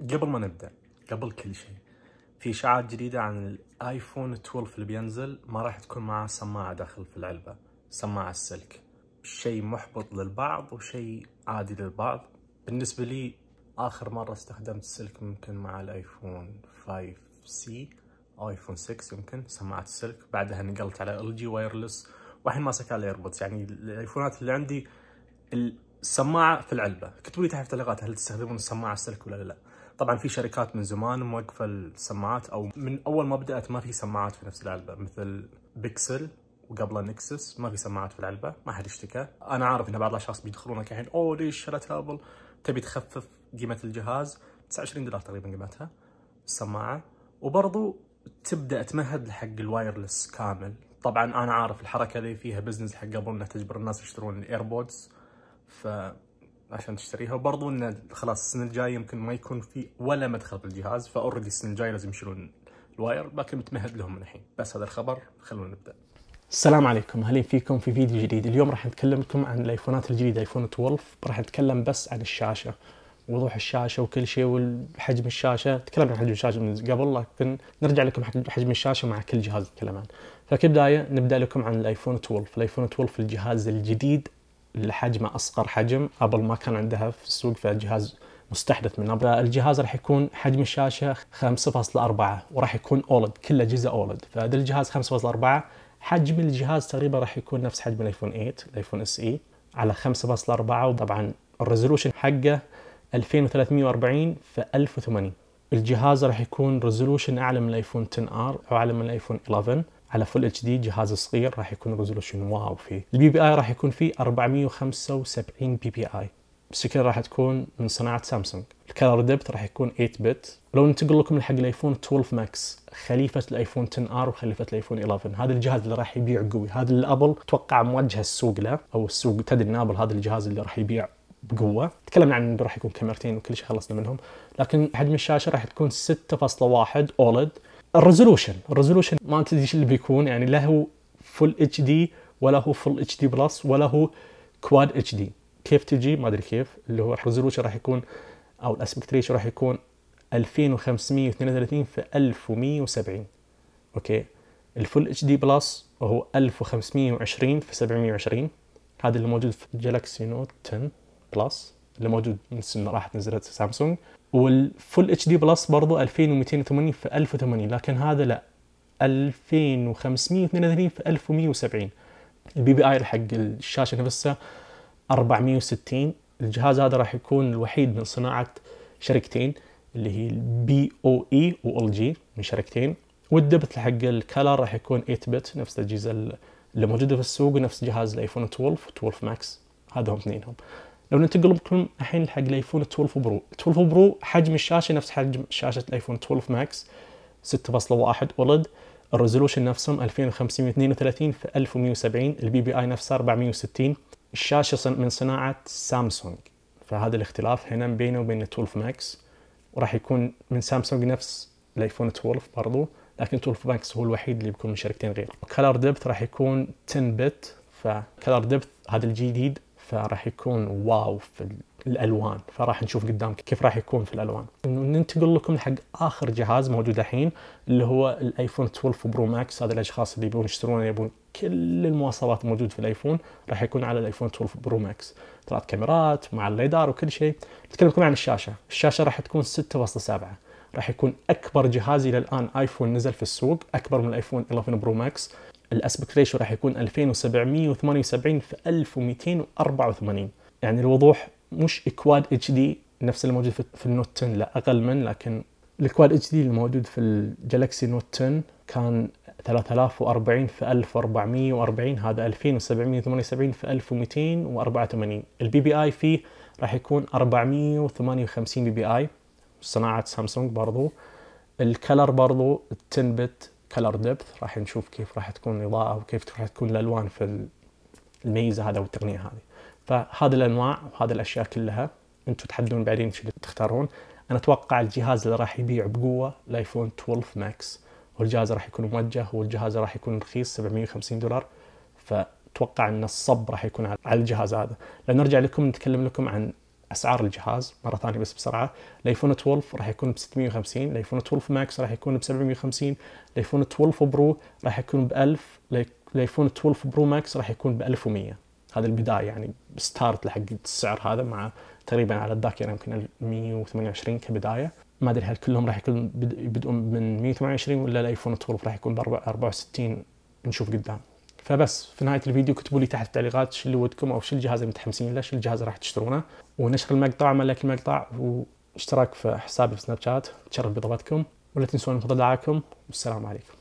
قبل ما نبدا قبل كل شيء في اشاعات جديده عن الايفون 12 اللي بينزل ما راح تكون معاه سماعه داخل في العلبه سماعه السلك شيء محبط للبعض وشيء عادي للبعض بالنسبه لي اخر مره استخدمت السلك ممكن مع الايفون 5 سي ايفون 6 يمكن سماعه السلك بعدها نقلت على ال جي وايرلس والحين ماسك على الايربودز يعني الايفونات اللي عندي السماعه في العلبه اكتبوا لي تحت في التعليقات هل تستخدمون السماعه السلك ولا لا طبعا في شركات من زمان موقفه السماعات او من اول ما بدات ما في سماعات في نفس العلبه مثل بيكسل وقبل نكسس ما في سماعات في العلبه ما حد اشتكى انا عارف ان بعض الاشخاص بيدخلونك الحين اوه ليش شريت ابل تبي تخفف قيمه الجهاز 29 دولار تقريبا قيمتها السماعه وبرضو تبدا تمهد لحق الوايرلس كامل طبعا انا عارف الحركه اللي فيها بزنس حق ابل انها تجبر الناس يشترون الايربودز ف عشان تشتريها وبرضو انه خلاص السنه الجايه يمكن ما يكون في ولا مدخل بالجهاز فاوريدي السنه الجايه لازم يشيلون الواير لكن متمهد لهم من الحين بس هذا الخبر خلونا نبدا السلام عليكم اهلا فيكم في فيديو جديد اليوم راح نتكلم لكم عن الايفونات الجديده ايفون 12 راح نتكلم بس عن الشاشه وضوح الشاشه وكل شيء وحجم الشاشه تكلمنا عن حجم الشاشه من قبل لكن نرجع لكم حجم الشاشه مع كل جهاز نتكلم عنه فكبدايه نبدا لكم عن الايفون 12 الايفون 12 الجهاز الجديد لحجمه اصغر حجم ابل ما كان عندها في السوق فجهاز مستحدث من ابل الجهاز راح يكون حجم الشاشه 5.4 وراح يكون اولد كله جزء اولد فهذا الجهاز 5.4 حجم الجهاز تقريبا راح يكون نفس حجم الايفون 8 الايفون اس اي على 5.4 وطبعا الريزولوشن حقه 2340 في 1080 الجهاز راح يكون ريزولوشن اعلى من الايفون 10 ار او اعلى من الايفون 11 على فول اتش دي جهاز صغير راح يكون ريزولوشن واو فيه البي بي اي راح يكون فيه 475 بي بي اي السكيل راح تكون من صناعه سامسونج الكالر ديبت راح يكون 8 بت لو ننتقل لكم حق الايفون 12 ماكس خليفه الايفون 10 ار وخليفه الايفون 11 هذا الجهاز اللي راح يبيع قوي هذا اللي ابل اتوقع موجه السوق له او السوق تدري ان ابل هذا الجهاز اللي راح يبيع بقوه تكلمنا عن انه راح يكون كاميرتين وكل شيء خلصنا منهم لكن حجم الشاشه راح تكون 6.1 اولد الريزولوشن الريزولوشن ما تدري ايش اللي بيكون يعني لا هو فول اتش دي ولا هو فول اتش دي بلس ولا هو كواد اتش دي كيف تجي ما ادري كيف اللي هو الريزولوشن راح يكون او الاسبكت ريشيو راح يكون 2532 في 1170 اوكي الفول اتش دي بلس وهو 1520 في 720 هذا اللي موجود في جالكسي نوت 10 بلس اللي موجود من السنه راحت نزلت سامسونج والفول اتش دي بلس برضو 2280 في 1080 لكن هذا لا 2532 في 1170 البي بي اي حق الشاشه نفسها 460 الجهاز هذا راح يكون الوحيد من صناعه شركتين اللي هي البي او اي وال جي من شركتين والدبث حق الكلر راح يكون 8 بت نفس الاجهزه اللي موجوده في السوق ونفس جهاز الايفون 12 و 12 ماكس هذا هم اثنينهم لو ننتقل بكم الحين حق الايفون 12 برو 12 برو حجم الشاشه نفس حجم شاشه الايفون 12 ماكس 6.1 ولد الريزولوشن نفسهم 2532 في 1170 البي بي اي نفسه 460 الشاشه من صناعه سامسونج فهذا الاختلاف هنا بينه وبين 12 ماكس وراح يكون من سامسونج نفس الايفون 12 برضو لكن 12 ماكس هو الوحيد اللي بيكون من شركتين غير كلر ديبث راح يكون 10 بت فكلر ديبث هذا الجديد فراح يكون واو في الالوان فراح نشوف قدام كيف راح يكون في الالوان ننتقل لكم حق اخر جهاز موجود الحين اللي هو الايفون 12 برو ماكس هذا الاشخاص اللي يبون يشترونه يبون كل المواصفات موجود في الايفون راح يكون على الايفون 12 برو ماكس ثلاث كاميرات مع الليدار وكل شيء نتكلم لكم عن الشاشه الشاشه راح تكون 6.7 راح يكون اكبر جهاز الى الان ايفون نزل في السوق اكبر من الايفون 11 برو ماكس الاسبكت ريشو راح يكون 2778 في 1284 يعني الوضوح مش اكواد اتش دي نفس الموجود في النوت 10 لا اقل من لكن الكواد اتش دي الموجود في الجلاكسي نوت 10 كان 3040 في 1440 هذا 2778 في 1284 البي بي اي فيه راح يكون 458 بي بي اي صناعة سامسونج برضو الكلر برضو 10 بت كلر ديبث راح نشوف كيف راح تكون الاضاءه وكيف راح تكون الالوان في الميزه هذا والتقنيه هذه فهذه الانواع وهذه الاشياء كلها انتم تحددون بعدين ايش تختارون انا اتوقع الجهاز اللي راح يبيع بقوه الايفون 12 ماكس والجهاز راح يكون موجه والجهاز راح يكون رخيص 750 دولار فتوقع ان الصب راح يكون على الجهاز هذا لنرجع نرجع لكم نتكلم لكم عن اسعار الجهاز مره ثانيه بس بسرعه الايفون 12 راح يكون ب 650 الايفون 12 ماكس راح يكون ب 750 الايفون 12 برو راح يكون ب 1000 الايفون 12 برو ماكس راح يكون ب 1100 هذا البدايه يعني ستارت لحق السعر هذا مع تقريبا على الذاكره يمكن يعني 128 كبدايه ما ادري هل كلهم راح يكون يبدؤون من 128 ولا الايفون 12 راح يكون ب 64 نشوف قدام فبس في نهايه الفيديو اكتبوا لي تحت التعليقات شو اللي ودكم او شو الجهاز اللي متحمسين له شو الجهاز راح تشترونه ونشر المقطع عمل لك المقطع واشتراك في حسابي في سناب شات تشرف بضباطكم ولا تنسون فضل دعاكم والسلام عليكم